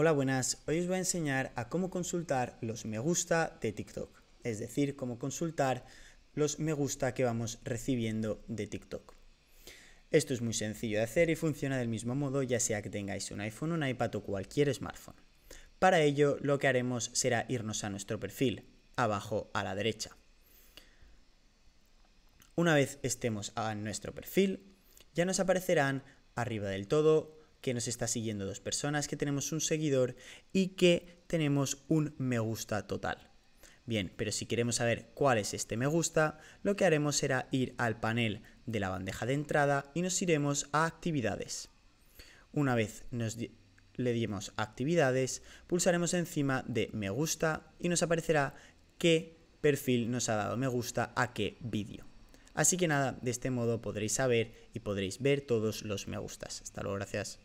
Hola buenas, hoy os voy a enseñar a cómo consultar los me gusta de TikTok, es decir, cómo consultar los me gusta que vamos recibiendo de TikTok. Esto es muy sencillo de hacer y funciona del mismo modo ya sea que tengáis un iPhone, un iPad o cualquier smartphone. Para ello lo que haremos será irnos a nuestro perfil, abajo a la derecha. Una vez estemos en nuestro perfil, ya nos aparecerán arriba del todo que nos está siguiendo dos personas, que tenemos un seguidor y que tenemos un me gusta total. Bien, pero si queremos saber cuál es este me gusta, lo que haremos será ir al panel de la bandeja de entrada y nos iremos a actividades. Una vez nos le dimos actividades, pulsaremos encima de me gusta y nos aparecerá qué perfil nos ha dado me gusta a qué vídeo. Así que nada, de este modo podréis saber y podréis ver todos los me gustas. Hasta luego, gracias.